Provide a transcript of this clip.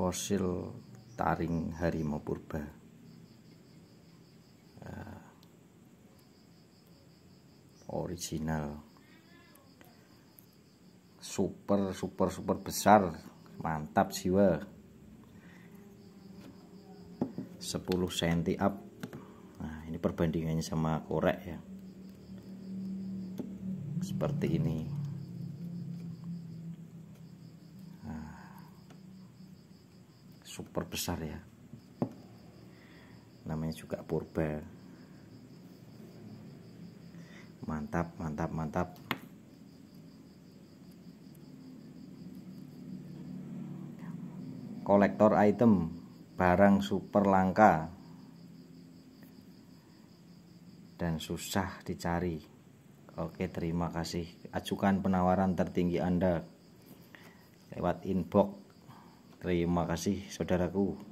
fosil taring harimau purba eh, original super super super besar mantap jiwa 10 cm up nah ini perbandingannya sama korek ya seperti ini super besar ya namanya juga purba mantap mantap mantap kolektor item barang super langka dan susah dicari oke terima kasih ajukan penawaran tertinggi anda lewat inbox Terima kasih saudaraku.